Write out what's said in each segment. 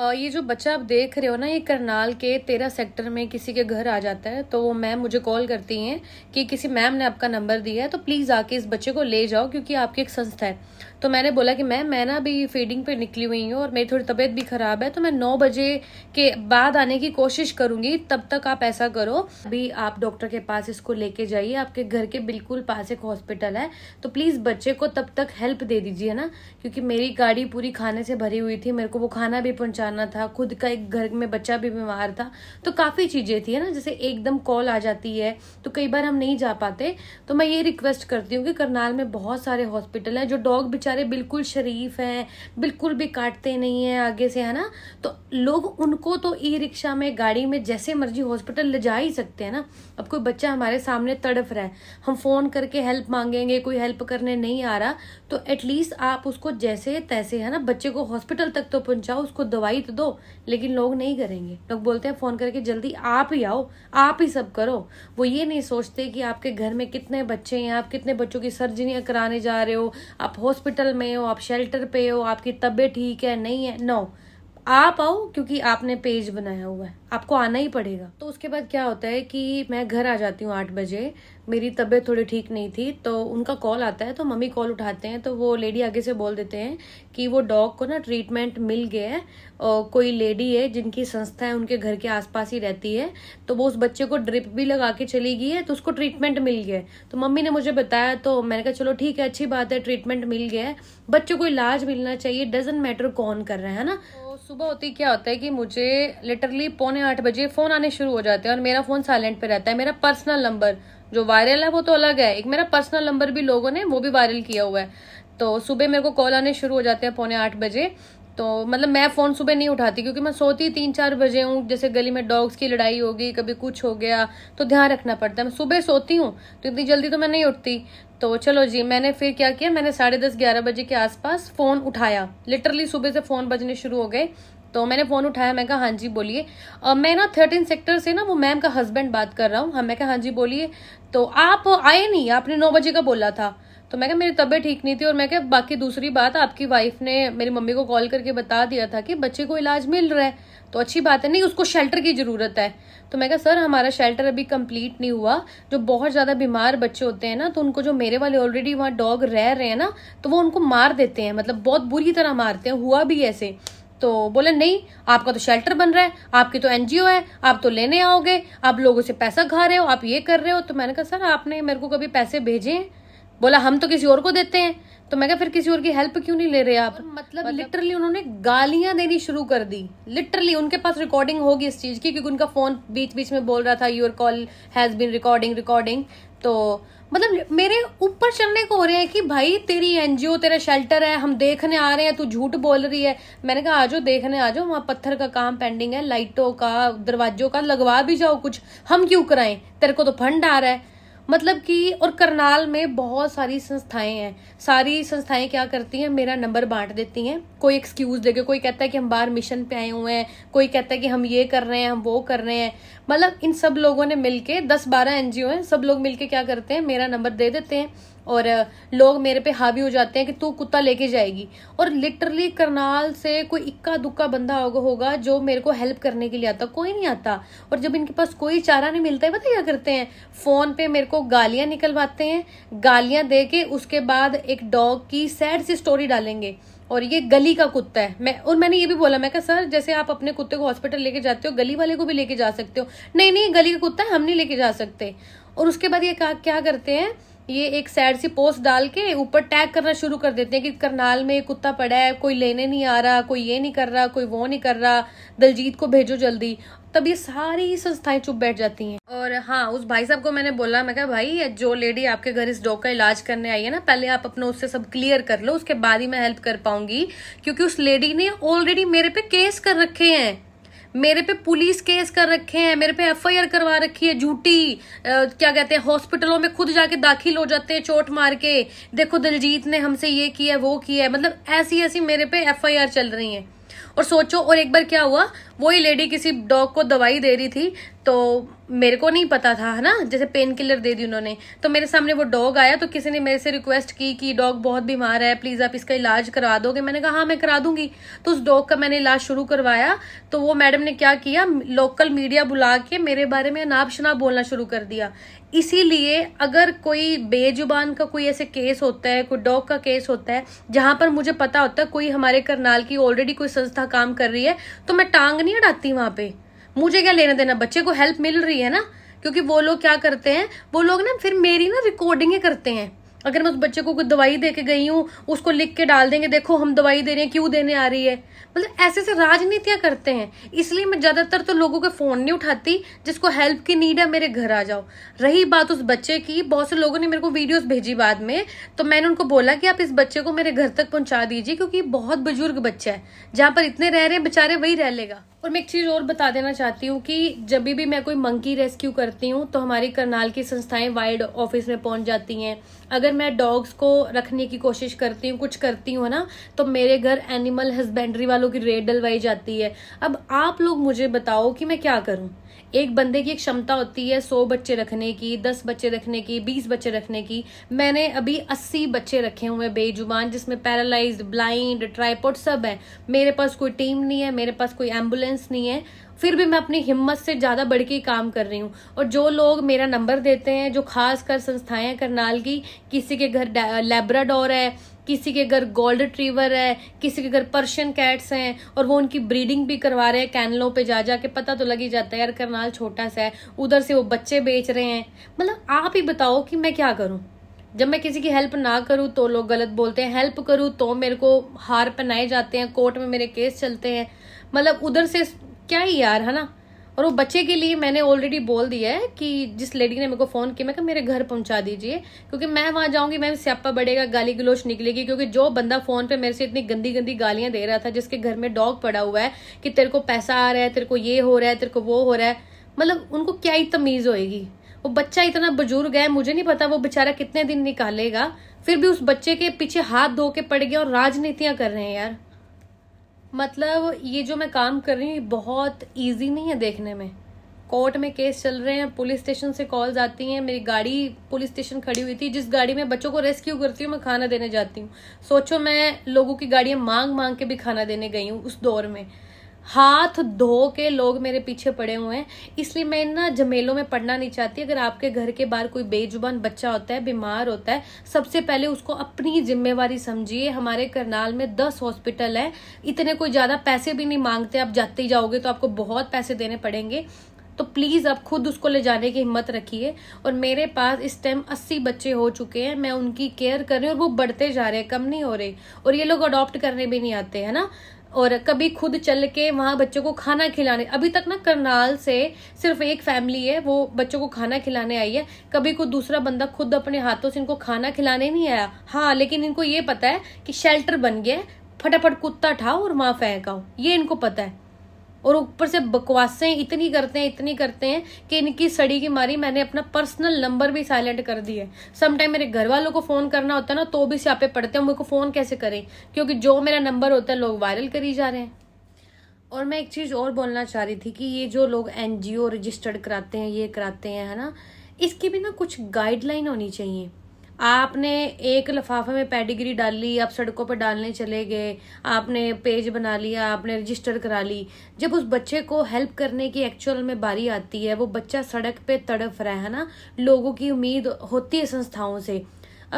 ये जो बच्चा आप देख रहे हो ना ये करनाल के तेरह सेक्टर में किसी के घर आ जाता है तो वो मैम मुझे कॉल करती हैं कि किसी मैम ने आपका नंबर दिया है तो प्लीज़ आके इस बच्चे को ले जाओ क्योंकि आपकी एक संस्था है तो मैंने बोला कि मैम मैं ना अभी फीडिंग पे निकली हुई हूँ और मेरी थोड़ी तबीयत भी ख़राब है तो मैं नौ बजे के बाद आने की कोशिश करूंगी तब तक आप ऐसा करो अभी आप डॉक्टर के पास इसको लेके जाइए आपके घर के बिल्कुल पास एक हॉस्पिटल है तो प्लीज़ बच्चे को तब तक हेल्प दे दीजिए ना क्योंकि मेरी गाड़ी पूरी खाने से भरी हुई थी मेरे को वो खाना भी पहुंचाना था खुद का एक घर में बच्चा भी बीमार था तो काफ़ी चीज़ें थी है ना जैसे एकदम कॉल आ जाती है तो कई बार हम नहीं जा पाते तो मैं ये रिक्वेस्ट करती हूँ कि करनाल में बहुत सारे हॉस्पिटल हैं जो डॉग बिच बेचारे बिल्कुल शरीफ हैं बिल्कुल भी काटते नहीं हैं आगे से है ना तो लोग उनको तो ई रिक्शा में गाड़ी में जैसे मर्जी हॉस्पिटल ले जा ही सकते हैं ना अब कोई बच्चा हमारे सामने तड़फ रहा है हम फ़ोन करके हेल्प मांगेंगे कोई हेल्प करने नहीं आ रहा तो एटलीस्ट आप उसको जैसे तैसे है ना बच्चे को हॉस्पिटल तक तो पहुँचाओ उसको दवाई तो दो लेकिन लोग नहीं करेंगे लोग बोलते हैं फ़ोन करके जल्दी आप ही आओ आप ही सब करो वो ये नहीं सोचते कि आपके घर में कितने बच्चे हैं आप कितने बच्चों की सर्जरियाँ कराने जा रहे हो आप हॉस्पिटल हॉस्पिटल में हो आप शेल्टर पे हो आपकी तबीयत ठीक है नहीं है नो no. आप आओ क्योंकि आपने पेज बनाया हुआ है आपको आना ही पड़ेगा तो उसके बाद क्या होता है कि मैं घर आ जाती हूँ आठ बजे मेरी तबीयत थोड़ी ठीक नहीं थी तो उनका कॉल आता है तो मम्मी कॉल उठाते हैं तो वो लेडी आगे से बोल देते हैं कि वो डॉग को ना ट्रीटमेंट मिल गया है और कोई लेडी है जिनकी संस्था है उनके घर के आसपास ही रहती है तो वो उस बच्चे को ड्रिप भी लगा के चली गई है तो उसको ट्रीटमेंट मिल गया है तो मम्मी ने मुझे बताया तो मैंने कहा चलो ठीक है अच्छी बात है ट्रीटमेंट मिल गया है बच्चों को इलाज मिलना चाहिए डजेंट मैटर कौन कर रहा है ना सुबह होती क्या होता है कि मुझे लिटरली पौने आठ बजे फ़ोन आने शुरू हो जाते हैं और मेरा फ़ोन साइलेंट पे रहता है मेरा पर्सनल नंबर जो वायरल है वो तो अलग है एक मेरा पर्सनल नंबर भी लोगों ने वो भी वायरल किया हुआ है तो सुबह मेरे को कॉल आने शुरू हो जाते हैं पौने आठ बजे तो मतलब मैं फ़ोन सुबह नहीं उठाती क्योंकि मैं सोती तीन चार बजे हूँ जैसे गली में डॉग्स की लड़ाई हो गई कभी कुछ हो गया तो ध्यान रखना पड़ता है मैं सुबह सोती हूँ तो इतनी जल्दी तो मैं नहीं उठती तो चलो जी मैंने फिर क्या किया मैंने साढ़े दस ग्यारह बजे के आसपास फ़ोन उठाया लिटरली सुबह से फ़ोन बजने शुरू हो गए तो मैंने फ़ोन उठाया मैं कहा हाँ जी बोलिए मैं ना थर्टीन सेक्टर से ना वो मैम का हस्बैंड बात कर रहा हूँ हाँ मैं कहा हाँ जी बोलिए तो आप आए नहीं आपने नौ बजे का बोला था तो मैं क्या मेरी तबीयत ठीक नहीं थी और मैं क्या बाकी दूसरी बात आपकी वाइफ ने मेरी मम्मी को कॉल करके बता दिया था कि बच्चे को इलाज मिल रहा है तो अच्छी बात है नहीं उसको शेल्टर की ज़रूरत है तो मैं कहा सर हमारा शेल्टर अभी कंप्लीट नहीं हुआ जो बहुत ज़्यादा बीमार बच्चे होते हैं ना तो उनको जो मेरे वाले ऑलरेडी वहाँ डॉग रह रहे हैं ना तो वो उनको मार देते हैं मतलब बहुत बुरी तरह मारते हैं हुआ भी ऐसे तो बोले नहीं आपका तो शेल्टर बन रहा है आपकी तो एनजीओ है आप तो लेने आओगे आप लोगों से पैसा खा रहे हो आप ये कर रहे हो तो मैंने कहा सर आपने मेरे को कभी पैसे भेजे हैं बोला हम तो किसी और को देते हैं तो मैं क्या फिर किसी और की हेल्प क्यों नहीं ले रहे आप तो मतलब, मतलब लिटरली उन्होंने गालियां देनी शुरू कर दी लिटरली उनके पास रिकॉर्डिंग होगी इस चीज की क्योंकि उनका फोन बीच बीच में बोल रहा था your call has been recording recording तो मतलब मेरे ऊपर चढ़ने को हो रहे हैं कि भाई तेरी एनजीओ तेरा शेल्टर है हम देखने आ रहे हैं तू झूठ बोल रही है मैंने कहा आज देखने आ जाओ वहां पत्थर का काम पेंडिंग है लाइटों का दरवाजों का लगवा भी जाओ कुछ हम क्यों कराएं तेरे को तो फंड आ रहा है मतलब कि और करनाल में बहुत सारी संस्थाएं हैं सारी संस्थाएं क्या करती हैं मेरा नंबर बांट देती हैं कोई एक्सक्यूज़ देके कोई कहता है कि हम बाहर मिशन पे आए हुए हैं कोई कहता है कि हम ये कर रहे हैं हम वो कर रहे हैं मतलब इन सब लोगों ने मिलके दस बारह एन हैं सब लोग मिलके क्या करते हैं मेरा नंबर दे देते हैं और लोग मेरे पे हावी हो जाते हैं कि तू कुत्ता लेके जाएगी और लिटरली करनाल से कोई इक्का दुक्का बंदा होगा होगा जो मेरे को हेल्प करने के लिए आता कोई नहीं आता और जब इनके पास कोई चारा नहीं मिलता है पता क्या करते हैं फोन पे मेरे को गालियां निकलवाते हैं गालियां दे के उसके बाद एक डॉग की सैड सी स्टोरी डालेंगे और ये गली का कुत्ता है मैं और मैंने ये भी बोला मैं कहा सर जैसे आप अपने कुत्ते को हॉस्पिटल लेके जाते हो गली वाले को भी लेके जा सकते हो नहीं नहीं गली का कुत्ता है हम नहीं लेके जा सकते और उसके बाद ये क्या करते हैं ये एक सैड सी पोस्ट डाल के ऊपर टैग करना शुरू कर देते हैं कि करनाल में कुत्ता पड़ा है कोई लेने नहीं आ रहा कोई ये नहीं कर रहा कोई वो नहीं कर रहा दलजीत को भेजो जल्दी तब ये सारी संस्थाएं चुप बैठ जाती हैं और हाँ उस भाई साहब को मैंने बोला मैं कहा भाई जो लेडी आपके घर इस डॉग का इलाज करने आई है ना पहले आप अपना उससे सब क्लियर कर लो उसके बाद ही मैं हेल्प कर पाऊंगी क्योंकि उस लेडी ने ऑलरेडी मेरे पे केस कर रखे हैं मेरे पे पुलिस केस कर रखे हैं मेरे पे एफआईआर करवा रखी है झूठी क्या कहते हैं हॉस्पिटलों में खुद जाके दाखिल हो जाते हैं चोट मार के देखो दिलजीत ने हमसे ये किया वो किया है मतलब ऐसी ऐसी मेरे पे एफआईआर चल रही है और सोचो और एक बार क्या हुआ वही लेडी किसी डॉग को दवाई दे रही थी तो मेरे को नहीं पता था है ना जैसे पेन किलर दे दी उन्होंने तो मेरे सामने वो डॉग आया तो किसी ने मेरे से रिक्वेस्ट की कि डॉग बहुत बीमार है प्लीज़ आप इसका इलाज करवा दोगे मैंने कहा हाँ मैं करा दूंगी तो उस डॉग का मैंने इलाज शुरू करवाया तो वो मैडम ने क्या किया लोकल मीडिया बुला के मेरे बारे में अनाप शनाप बोलना शुरू कर दिया इसीलिए अगर कोई बेजुबान का कोई ऐसे केस होता है कोई डॉग का केस होता है जहां पर मुझे पता होता है कोई हमारे करनाल की ऑलरेडी कोई संस्था काम कर रही है तो मैं टांग नहीं अड़ाती वहां पे मुझे क्या लेना देना बच्चे को हेल्प मिल रही है ना क्योंकि वो लोग क्या करते हैं वो लोग ना फिर मेरी ना रिकॉर्डिंगे करते हैं अगर मैं उस बच्चे को कोई दवाई दे के गई हूँ उसको लिख के डाल देंगे देखो हम दवाई दे रहे हैं क्यों देने आ रही है मतलब ऐसे से राजनीतियां करते हैं इसलिए मैं ज्यादातर तो लोगों के फोन नहीं उठाती जिसको हेल्प की नीड है मेरे घर आ जाओ रही बात उस बच्चे की बहुत से लोगों ने मेरे को वीडियोस भेजी बाद में तो मैंने उनको बोला कि आप इस बच्चे को मेरे घर तक पहुंचा दीजिए क्योंकि बहुत बुजुर्ग बच्चा है जहां पर इतने रह रहे हैं बेचारे वही रह लेगा और मैं एक चीज़ और बता देना चाहती हूँ कि जब भी मैं कोई मंकी रेस्क्यू करती हूँ तो हमारी करनाल की संस्थाएं वाइल्ड ऑफिस में पहुंच जाती हैं अगर मैं डॉग्स को रखने की कोशिश करती हूँ कुछ करती हूँ ना तो मेरे घर एनिमल हस्बेंड्री वालों की रेड डलवाई जाती है अब आप लोग मुझे बताओ कि मैं क्या करूँ एक बंदे की एक क्षमता होती है सौ बच्चे रखने की दस बच्चे रखने की बीस बच्चे रखने की मैंने अभी अस्सी बच्चे रखे हुए बेजुबान जिसमें पैरालाइज ब्लाइंड ट्राईपोर्ट सब है मेरे पास कोई टीम नहीं है मेरे पास कोई एम्बुलेंस नहीं है फिर भी मैं अपनी हिम्मत से ज़्यादा बढ़ के काम कर रही हूँ और जो लोग मेरा नंबर देते हैं जो खास कर संस्थाएं करनाल की किसी के घर लेब्राडोर है किसी के घर गोल्ड ट्रीवर है किसी के घर पर्शियन कैट्स हैं और वो उनकी ब्रीडिंग भी करवा रहे हैं कैनलों पे जा जा के पता तो लग ही जाता है यार करनाल छोटा सा है उधर से वो बच्चे बेच रहे हैं मतलब आप ही बताओ कि मैं क्या करूँ जब मैं किसी की हेल्प ना करूँ तो लोग गलत बोलते हैं हेल्प करूँ तो मेरे को हार पहनाए जाते हैं कोर्ट में मेरे केस चलते हैं मतलब उधर से क्या ही यार है ना और वो बच्चे के लिए मैंने ऑलरेडी बोल दिया है कि जिस लेडी ने मेरे को फ़ोन किया मैं मेरे घर पहुंचा दीजिए क्योंकि मैं वहां जाऊंगी मैं स्यापा बढ़ेगा गाली गलोच निकलेगी क्योंकि जो बंदा फ़ोन पे मेरे से इतनी गंदी गंदी गालियां दे रहा था जिसके घर में डॉग पड़ा हुआ है कि तेरे को पैसा आ रहा है तेरे को ये हो रहा है तेरे को वो हो रहा है मतलब उनको क्या ही तमीज़ होएगी वो बच्चा इतना बुजुर्ग है मुझे नहीं पता वो बेचारा कितने दिन निकालेगा फिर भी उस बच्चे के पीछे हाथ धो के पड़ गया और राजनीतियां कर रहे हैं यार मतलब ये जो मैं काम कर रही हूँ बहुत ईजी नहीं है देखने में कोर्ट में केस चल रहे हैं पुलिस स्टेशन से कॉल्स आती हैं मेरी गाड़ी पुलिस स्टेशन खड़ी हुई थी जिस गाड़ी में बच्चों को रेस्क्यू करती हूँ मैं खाना देने जाती हूँ सोचो मैं लोगों की गाड़ियाँ मांग मांग के भी खाना देने गई हूँ उस दौर में हाथ धो के लोग मेरे पीछे पड़े हुए हैं इसलिए मैं इन झमेलों में पढ़ना नहीं चाहती अगर आपके घर के बाहर कोई बेजुबान बच्चा होता है बीमार होता है सबसे पहले उसको अपनी जिम्मेवारी समझिए हमारे करनाल में दस हॉस्पिटल है इतने कोई ज़्यादा पैसे भी नहीं मांगते आप जाते ही जाओगे तो आपको बहुत पैसे देने पड़ेंगे तो प्लीज़ आप खुद उसको ले जाने की हिम्मत रखिए और मेरे पास इस टाइम अस्सी बच्चे हो चुके हैं मैं उनकी केयर कर रही हूँ और वो बढ़ते जा रहे हैं कम नहीं हो रहे और ये लोग अडॉप्ट करने भी नहीं आते है ना और कभी खुद चल के वहाँ बच्चों को खाना खिलाने अभी तक ना करनाल से सिर्फ एक फैमिली है वो बच्चों को खाना खिलाने आई है कभी कोई दूसरा बंदा खुद अपने हाथों से इनको खाना खिलाने नहीं आया हाँ लेकिन इनको ये पता है कि शेल्टर बन गया फटाफट कुत्ता उठाओ और वहाँ फेंकाओ ये इनको पता है और ऊपर से बकवासें इतनी करते हैं इतनी करते हैं कि इनकी सड़ी की मारी मैंने अपना पर्सनल नंबर भी साइलेंट कर दिया है समटाइम मेरे घर वालों को फ़ोन करना होता है ना तो भी स्यापे पड़ते हैं मुझे फ़ोन कैसे करें क्योंकि जो मेरा नंबर होता है लोग वायरल करी जा रहे हैं और मैं एक चीज़ और बोलना चाह रही थी कि ये जो लोग एनजीओ रजिस्टर्ड कराते हैं ये कराते हैं है ना इसकी भी ना कुछ गाइडलाइन होनी चाहिए आपने एक लफाफे में पेडिग्री डाल ली आप सड़कों पर डालने चले गए आपने पेज बना लिया आपने रजिस्टर करा ली जब उस बच्चे को हेल्प करने की एक्चुअल में बारी आती है वो बच्चा सड़क पे तड़फ रहा है ना लोगों की उम्मीद होती है संस्थाओं से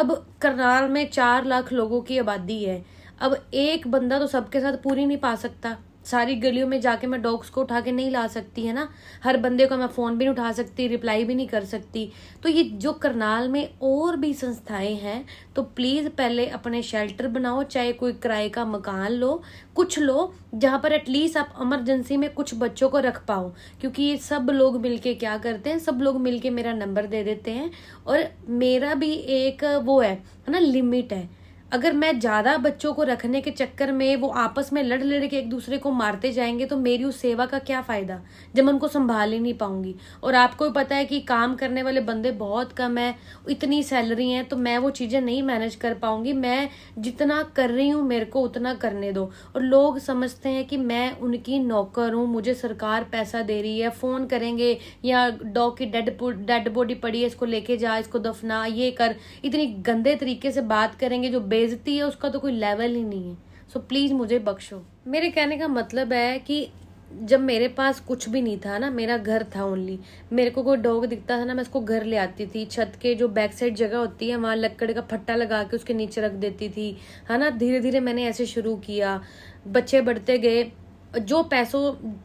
अब करनाल में चार लाख लोगों की आबादी है अब एक बंदा तो सबके साथ पूरी नहीं पा सकता सारी गलियों में जाके मैं डॉग्स को उठा के नहीं ला सकती है ना हर बंदे को मैं फ़ोन भी नहीं उठा सकती रिप्लाई भी नहीं कर सकती तो ये जो करनाल में और भी संस्थाएं हैं तो प्लीज़ पहले अपने शेल्टर बनाओ चाहे कोई किराए का मकान लो कुछ लो जहाँ पर एटलीस्ट आप इमरजेंसी में कुछ बच्चों को रख पाओ क्योंकि ये सब लोग मिलके क्या करते हैं सब लोग मिलके मेरा नंबर दे देते हैं और मेरा भी एक वो है ना लिमिट है अगर मैं ज़्यादा बच्चों को रखने के चक्कर में वो आपस में लड़ लड़ के एक दूसरे को मारते जाएंगे तो मेरी उस सेवा का क्या फ़ायदा जब मैं उनको संभाल ही नहीं पाऊंगी और आपको पता है कि काम करने वाले बंदे बहुत कम है इतनी सैलरी है तो मैं वो चीज़ें नहीं मैनेज कर पाऊंगी मैं जितना कर रही हूं मेरे को उतना करने दो और लोग समझते हैं कि मैं उनकी नौकर हूं मुझे सरकार पैसा दे रही है फ़ोन करेंगे या डॉग की डेड डेड बॉडी पड़ी है इसको लेके जा इसको दफना ये कर इतनी गंदे तरीके से बात करेंगे जो बेजती है उसका तो कोई लेवल ही नहीं है सो प्लीज़ मुझे बख्शो मेरे कहने का मतलब है कि जब मेरे पास कुछ भी नहीं था ना मेरा घर था ओनली मेरे को कोई डॉग दिखता था ना मैं उसको घर ले आती थी छत के जो बैक साइड जगह होती है वहाँ लकड़ का फट्टा लगा के उसके नीचे रख देती थी है ना धीरे धीरे मैंने ऐसे शुरू किया बच्चे बढ़ते गए जो पैसों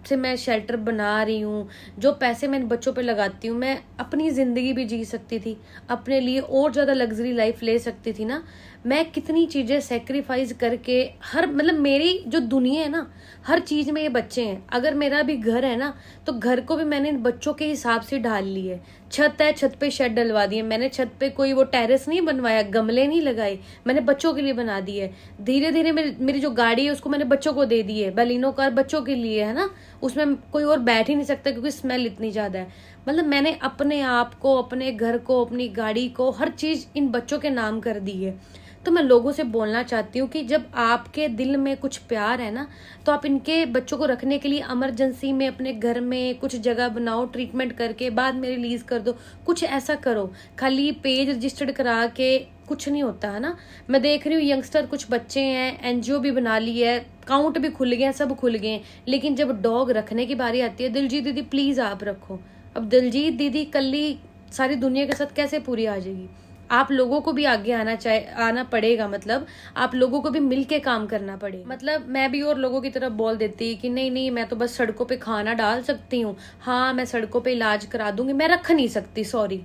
से मैं शेल्टर बना रही हूँ जो पैसे मैं बच्चों पर लगाती हूँ मैं अपनी ज़िंदगी भी जी सकती थी अपने लिए और ज़्यादा लग्जरी लाइफ ले सकती थी ना मैं कितनी चीज़ें सेक्रीफाइस करके हर मतलब मेरी जो दुनिया है ना हर चीज़ में ये बच्चे हैं अगर मेरा भी घर है ना तो घर को भी मैंने बच्चों के हिसाब से ढाल ली है छत है छत पे शेड डलवा दिए मैंने छत पे कोई वो टेरेस नहीं बनवाया गमले नहीं लगाए मैंने बच्चों के लिए बना दी है धीरे धीरे मेरी मेरी जो गाड़ी है उसको मैंने बच्चों को दे दी है बैलिनो कार बच्चों के लिए है ना उसमें कोई और बैठ ही नहीं सकता क्योंकि स्मेल इतनी ज़्यादा है मतलब मैंने अपने आप को अपने घर को अपनी गाड़ी को हर चीज़ इन बच्चों के नाम कर दी है तो मैं लोगों से बोलना चाहती हूँ कि जब आपके दिल में कुछ प्यार है ना तो आप इनके बच्चों को रखने के लिए एमरजेंसी में अपने घर में कुछ जगह बनाओ ट्रीटमेंट करके बाद में रिलीज़ कर दो कुछ ऐसा करो खाली पेज रजिस्टर्ड करा के कुछ नहीं होता है ना मैं देख रही हूँ यंगस्टर कुछ बच्चे हैं एनजीओ भी बना ली है काउंट भी खुल गए हैं सब खुल गए हैं लेकिन जब डॉग रखने की बारी आती है दिलजीत दीदी प्लीज़ आप रखो अब दिलजीत दीदी कल ही सारी दुनिया के साथ कैसे पूरी आ जाएगी आप लोगों को भी आगे आना चाहे आना पड़ेगा मतलब आप लोगों को भी मिलके काम करना पड़ेगा मतलब मैं भी और लोगों की तरफ बोल देती कि नहीं नहीं मैं तो बस सड़कों पे खाना डाल सकती हूँ हाँ मैं सड़कों पे इलाज करा दूंगी मैं रख नहीं सकती सॉरी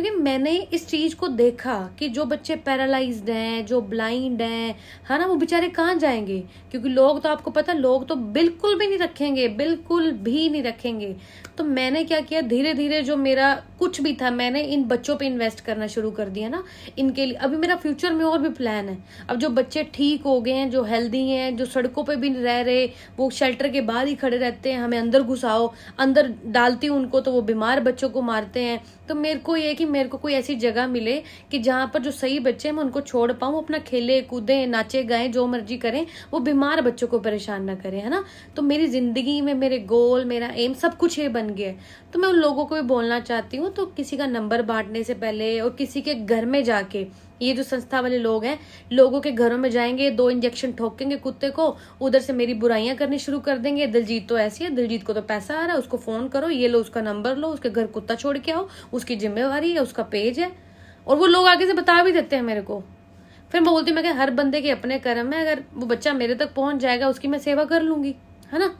क्योंकि मैंने इस चीज़ को देखा कि जो बच्चे पैरालाइज हैं जो ब्लाइंड हैं है ना वो बेचारे कहाँ जाएंगे क्योंकि लोग तो आपको पता लोग तो बिल्कुल भी नहीं रखेंगे बिल्कुल भी नहीं रखेंगे तो मैंने क्या किया धीरे धीरे जो मेरा कुछ भी था मैंने इन बच्चों पे इन्वेस्ट करना शुरू कर दिया ना इनके लिए अभी मेरा फ्यूचर में और भी प्लान है अब जो बच्चे ठीक हो गए हैं जो हेल्दी हैं जो सड़कों पे भी रह रहे वो शेल्टर के बाहर ही खड़े रहते हैं हमें अंदर घुसाओ अंदर डालती हूँ उनको तो वो बीमार बच्चों को मारते हैं तो मेरे को ये कि मेरे को कोई ऐसी जगह मिले कि जहां पर जो सही बच्चे हैं मैं उनको छोड़ पाऊं अपना खेले कूदे नाचे गाए जो मर्जी करें वो बीमार बच्चों को परेशान ना करें है ना तो मेरी ज़िंदगी में मेरे गोल मेरा एम सब कुछ ये बन गया तो मैं उन लोगों को भी बोलना चाहती हूँ तो किसी का नंबर बांटने से पहले और किसी के घर में जाके ये जो संस्था वाले लोग हैं लोगों के घरों में जाएंगे दो इंजेक्शन ठोकेंगे कुत्ते को उधर से मेरी बुराइयां करनी शुरू कर देंगे दिलजीत तो ऐसी है दिलजीत को तो पैसा आ रहा है उसको फोन करो ये लो उसका नंबर लो उसके घर कुत्ता छोड़ के आओ उसकी जिम्मेवारी है उसका पेज है और वो लोग आगे से बता भी देते हैं मेरे को फिर मैं बोलती हूँ मैं हर बंदे के अपने कर्म है अगर वो बच्चा मेरे तक पहुंच जाएगा उसकी मैं सेवा कर लूंगी है ना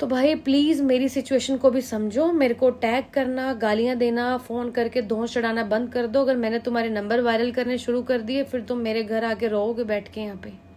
तो भाई प्लीज़ मेरी सिचुएशन को भी समझो मेरे को टैग करना गालियाँ देना फ़ोन करके धोस चढ़ाना बंद कर दो अगर मैंने तुम्हारे नंबर वायरल करने शुरू कर दिए फिर तुम मेरे घर आके रहोगे बैठ के यहाँ पे